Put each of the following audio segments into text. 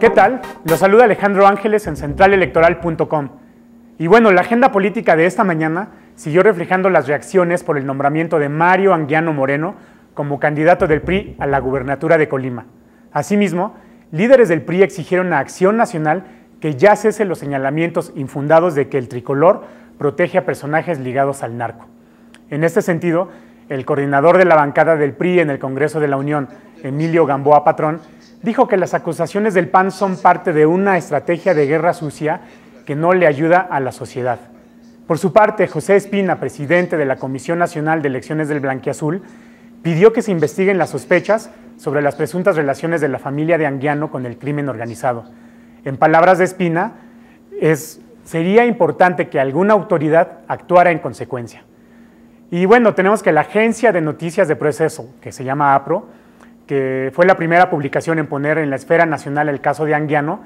¿Qué tal? Los saluda Alejandro Ángeles en centralelectoral.com. Y bueno, la agenda política de esta mañana siguió reflejando las reacciones por el nombramiento de Mario Anguiano Moreno como candidato del PRI a la gubernatura de Colima. Asimismo, líderes del PRI exigieron a Acción Nacional que ya cese los señalamientos infundados de que el tricolor protege a personajes ligados al narco. En este sentido, el coordinador de la bancada del PRI en el Congreso de la Unión, Emilio Gamboa Patrón, dijo que las acusaciones del PAN son parte de una estrategia de guerra sucia que no le ayuda a la sociedad. Por su parte, José Espina, presidente de la Comisión Nacional de Elecciones del Blanquiazul, pidió que se investiguen las sospechas sobre las presuntas relaciones de la familia de Anguiano con el crimen organizado. En palabras de Espina, es, sería importante que alguna autoridad actuara en consecuencia. Y bueno, tenemos que la agencia de noticias de proceso, que se llama APRO, que fue la primera publicación en poner en la esfera nacional el caso de Anguiano,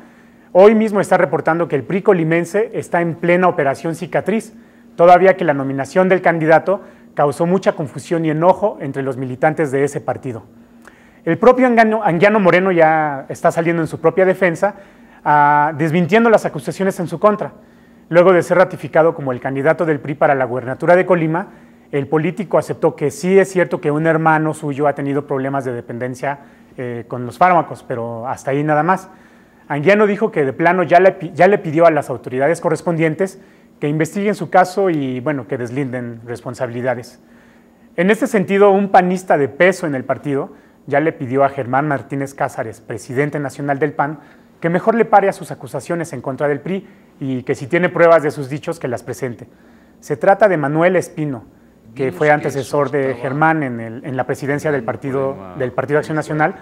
hoy mismo está reportando que el PRI colimense está en plena operación cicatriz, todavía que la nominación del candidato causó mucha confusión y enojo entre los militantes de ese partido. El propio Anguiano Moreno ya está saliendo en su propia defensa, desvintiendo ah, desmintiendo las acusaciones en su contra, luego de ser ratificado como el candidato del PRI para la gubernatura de Colima el político aceptó que sí es cierto que un hermano suyo ha tenido problemas de dependencia eh, con los fármacos, pero hasta ahí nada más. Anguiano dijo que de plano ya le, ya le pidió a las autoridades correspondientes que investiguen su caso y, bueno, que deslinden responsabilidades. En este sentido, un panista de peso en el partido ya le pidió a Germán Martínez Cázares, presidente nacional del PAN, que mejor le pare a sus acusaciones en contra del PRI y que si tiene pruebas de sus dichos que las presente. Se trata de Manuel Espino, que fue antecesor de Germán en, la presidencia del partido, ah, del partido Acción Nacional,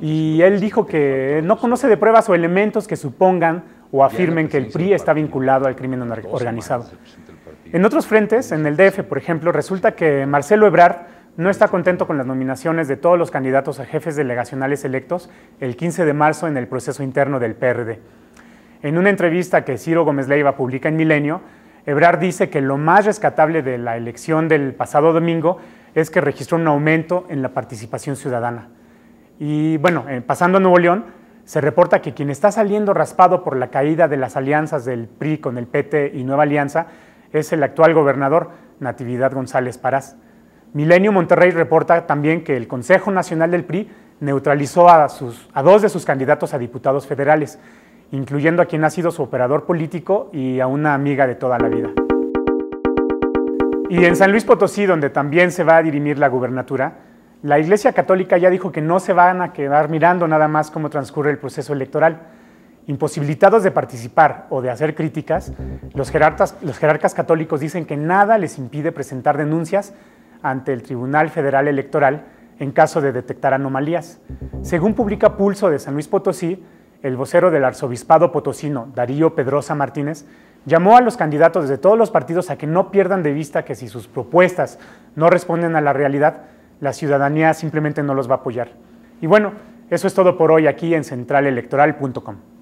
y él dijo que no conoce de pruebas o elementos que supongan o afirmen que el PRI está vinculado al crimen organizado. En otros frentes, en el DF, por ejemplo, resulta que Marcelo Ebrard no está contento con las nominaciones de todos los candidatos a jefes delegacionales electos el 15 de marzo en el proceso interno del PRD. En una entrevista que Ciro Gómez Leiva publica en Milenio, Ebrard dice que lo más rescatable de la elección del pasado domingo es que registró un aumento en la participación ciudadana. Y bueno, eh, pasando a Nuevo León, se reporta que quien está saliendo raspado por la caída de las alianzas del PRI con el PT y Nueva Alianza es el actual gobernador, Natividad González Parás. Milenio Monterrey reporta también que el Consejo Nacional del PRI neutralizó a, a dos de sus candidatos a diputados federales, incluyendo a quien ha sido su operador político y a una amiga de toda la vida. Y en San Luis Potosí, donde también se va a dirimir la gubernatura, la Iglesia Católica ya dijo que no se van a quedar mirando nada más cómo transcurre el proceso electoral. Imposibilitados de participar o de hacer críticas, los jerarcas, católicos dicen que nada les impide presentar denuncias ante el Tribunal Federal Electoral en caso de detectar anomalías. Según publica Pulso de San Luis Potosí, el vocero del arzobispado potosino, Darío Pedrosa Martínez, llamó a los candidatos de todos los partidos a que no pierdan de vista que si sus propuestas no responden a la realidad, la ciudadanía simplemente no los va a apoyar. Y bueno, eso es todo por hoy aquí en centralelectoral.com.